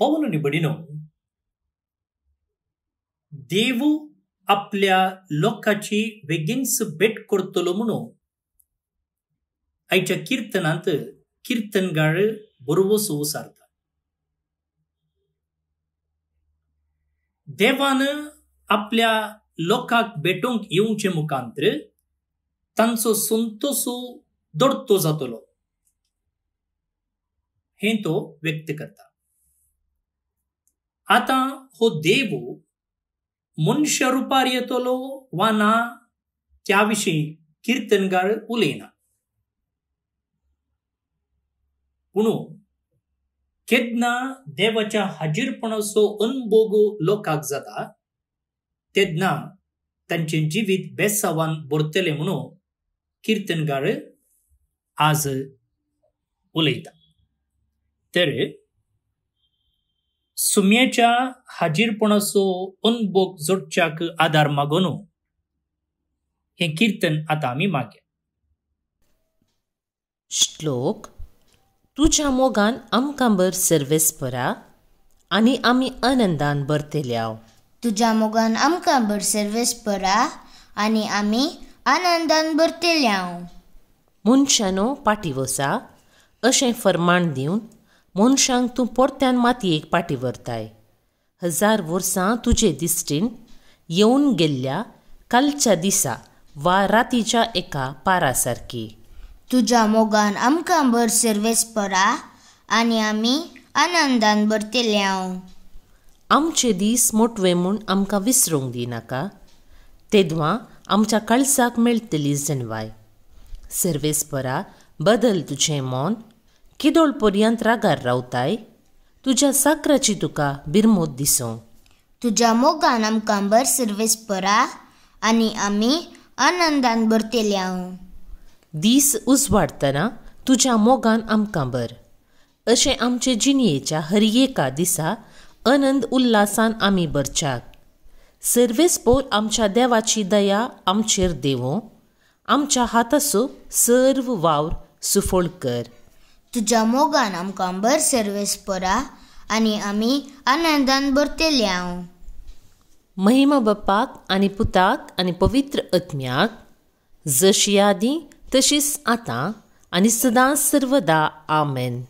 पवन निबडिनो देव आपल्या लोकाची वेगिंस भेट करतलो म्हणून आयच्या किर्तनांत कीर्तनगाळ बरोबर उसारता देवान आपल्या लोकांक भेटूंक येवचे मुखांतर तांचो संतोष दडतो जातलो हे तो व्यक्त करता आता हो देव मनुष्य रुपार येतलो वा ना त्याविषयी कीर्तनगार उलयना पूण केदना देवाच्या हाजीरपणाचो अनभोग लोकांक जाता तेदना तांचे जिवीत बेसावान भरतले म्हणून कीर्तनगार आज उलयता तर ಸುಮ್ಯೇಚಾ ಹಾಜೀರ್ಪಣಸೋ ಉನ್ಬೋಗ್ ಜೊಟ್ಚಾಕ್ आधार ಮಾಗೋನು हे कीर्तन आता आम्ही मागे श्लोक तुझ्या मोगान आमकां बर सर्वेस परा आणि आम्ही आनंदान बरतेल्याव तुझ्या मोगान आमकां बर सर्वेस परा आणि आम्ही आनंदान बरतेल्याव मनशानो पाटी वसा अशें फर्माण दिवन मनशांक तूं परत्यान मातयेक पाटी व्हरताय हजार वर्सां तुजे दिश्टीन येवन गेल्ल्या कालच्या दिसा वा रातीच्या एका पारा सारकी तुज्या मोगान आमकां भरसर वेसपरा आनी आमी आनंदान भरतले हांव आमचे दीस मोटवे म्हूण आमकां विसरूंक दिनाका तेदवां आमच्या कळसाक मेळटली जणवाय सर्वेस्परा बदल तुजें मोन पर्यंत रागार रावताय तुझ्या साखराची तुका बिरमोद दिसो तुझ्या मोगान आमकां बर सर्वेस परा आणि आम्ही आनंदान भरतेले हांव दीस उजवाडतना तुज्या मोगान आमकां बर अशें आमचे जिणयेच्या हरियेका दिसा आनंद उल्लासान आमी भरच्याक सर्वेस पोर आमच्या देवाची दया आमचेर देवो आमच्या हातासो सर्व वावर सुफोळ कर तुज्या मोगान आमकां बर सर्वेस परा आनी आमी आनंदान भरतले हांव महिमा बाप्पाक आनी पुताक आनी पवित्र आत्म्याक जशी यादी तशीच आतां आनी सदां सर्वदा आमेन